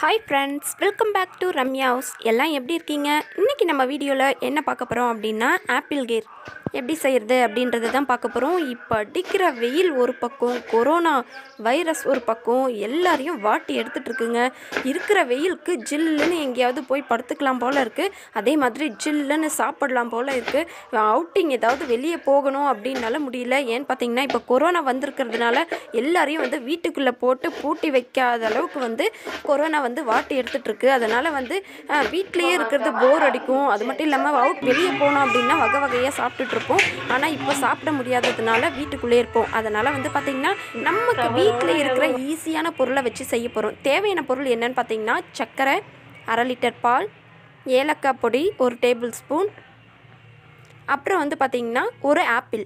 hi friends welcome back to Ramya house எல்லாம் எப்படி இருக்கீங்க இன்றைக்கி நம்ம வீடியோவில் என்ன பார்க்க போகிறோம் அப்படின்னா ஆப்பிள் கேர் எப்படி செய்கிறது அப்படின்றத தான் பார்க்க போகிறோம் இப்போ அடிக்கிற வெயில் ஒரு பக்கம் கொரோனா வைரஸ் ஒரு பக்கம் எல்லாரையும் வாட்டி எடுத்துகிட்ருக்குங்க இருக்கிற வெயிலுக்கு ஜில்லுன்னு எங்கேயாவது போய் படுத்துக்கலாம் போல் இருக்குது அதே மாதிரி ஜில்லுன்னு சாப்பிடலாம் போல் இருக்குது அவுட்டிங் ஏதாவது வெளியே போகணும் அப்படின்னால முடியல ஏன்னு பார்த்தீங்கன்னா இப்போ கொரோனா வந்திருக்கிறதுனால எல்லாரையும் வந்து வீட்டுக்குள்ளே போட்டு பூட்டி வைக்காத அளவுக்கு வந்து கொரோனா வந்து வாட்டி எடுத்துகிட்டு அதனால் வந்து வீட்லேயே இருக்கிறது போர் அடிக்கும் அது மட்டும் இல்லாமல் அவுட் வெளியே போனோம் அப்படின்னா வகை வகையாக சாப்பிட்டுட்டு இருக்கும் ஆனால் இப்போ சாப்பிட முடியாததுனால வீட்டுக்குள்ளே இருப்போம் அதனால் வந்து பார்த்திங்கன்னா நமக்கு வீட்டில் இருக்கிற ஈஸியான பொருளை வச்சு செய்ய போகிறோம் தேவையான பொருள் என்னென்னு பார்த்திங்கன்னா சர்க்கரை அரை லிட்டர் பால் ஏலக்காய் பொடி ஒரு டேபிள் ஸ்பூன் அப்புறம் வந்து பார்த்திங்கன்னா ஒரு ஆப்பிள்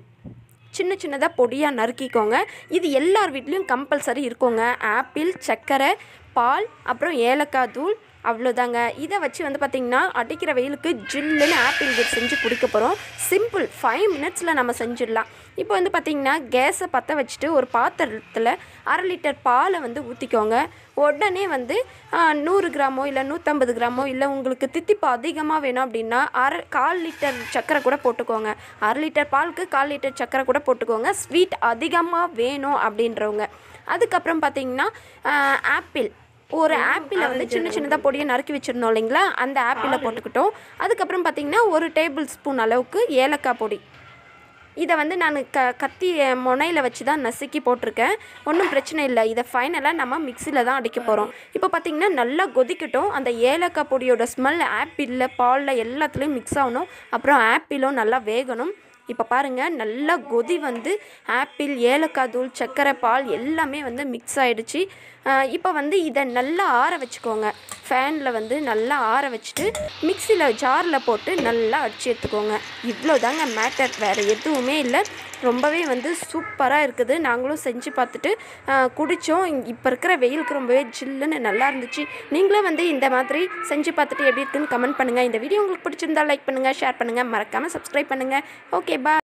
சின்ன சின்னதாக பொடியாக நறுக்கிக்கோங்க இது எல்லார் வீட்லேயும் கம்பல்சரி இருக்கோங்க ஆப்பிள் சர்க்கரை பால் அப்புறம் ஏலக்காய் தூள் அவ்வளோதாங்க இதை வச்சு வந்து பார்த்திங்கன்னா அடிக்கிற வெயிலுக்கு ஜில்லுன்னு ஆப்பிள் ஜூஸ் செஞ்சு குடிக்க போகிறோம் சிம்பிள் ஃபைவ் மினிட்ஸில் நம்ம செஞ்சிடலாம் இப்போ வந்து பார்த்திங்கன்னா கேஸை பற்ற வச்சுட்டு ஒரு பாத்திரத்தில் அரை லிட்டர் பாலை வந்து ஊற்றிக்கோங்க உடனே வந்து நூறு கிராமோ இல்லை நூற்றம்பது கிராமோ இல்லை உங்களுக்கு தித்திப்பு அதிகமாக வேணும் அப்படின்னா அரை கால் லிட்டர் சர்க்கரை கூட போட்டுக்கோங்க அரை லிட்டர் பாலுக்கு கால் லிட்டர் சர்க்கரை கூட போட்டுக்கோங்க ஸ்வீட் அதிகமாக வேணும் அப்படின்றவங்க அதுக்கப்புறம் பார்த்திங்கன்னா ஆப்பிள் ஒரு ஆப்பிளை வந்து சின்ன சின்னதாக பொடியை நறுக்கி வச்சுருந்தோம் இல்லைங்களா அந்த ஆப்பிளை போட்டுக்கிட்டோம் அதுக்கப்புறம் பார்த்திங்கன்னா ஒரு டேபிள் ஸ்பூன் அளவுக்கு ஏலக்காய் பொடி இதை வந்து நான் க கத்தி முனையில் வச்சு தான் நசுக்கி போட்டிருக்கேன் ஒன்றும் பிரச்சனை இல்லை இதை ஃபைனலாக நம்ம மிக்சியில் தான் அடிக்க போகிறோம் இப்போ பார்த்திங்கன்னா நல்லா கொதிக்கட்டும் அந்த ஏலக்காய் பொடியோட ஸ்மெல் ஆப்பிளில் பாலில் எல்லாத்துலேயும் மிக்ஸ் ஆகணும் அப்புறம் ஆப்பிளும் நல்லா வேகணும் இப்போ பாருங்கள் நல்லா கொதி வந்து ஆப்பிள் ஏலக்காய் தூள் சர்க்கரை பால் எல்லாமே வந்து மிக்ஸ் ஆகிடுச்சு இப்போ வந்து இதை நல்லா ஆற வச்சுக்கோங்க ஃபேனில் வந்து நல்லா ஆற வச்சுட்டு மிக்சியில் ஜாரில் போட்டு நல்லா அடிச்சு எடுத்துக்கோங்க இவ்வளோ தாங்க மேட்டர் வேறு எதுவுமே இல்லை ரொம்பவே வந்து சூப்பராக இருக்குது நாங்களும் செஞ்சு பார்த்துட்டு குடித்தோம் இப்போ இருக்கிற வெயிலுக்கு ரொம்பவே ஜில்லுன்னு நல்லா இருந்துச்சு நீங்களும் வந்து இந்த மாதிரி செஞ்சு பார்த்துட்டு எப்படி இருக்குன்னு கமெண்ட் பண்ணுங்கள் இந்த வீடியோ உங்களுக்கு பிடிச்சிருந்தா லைக் பண்ணுங்கள் ஷேர் பண்ணுங்கள் மறக்காமல் சப்ஸ்கிரைப் பண்ணுங்கள் ஓகே பா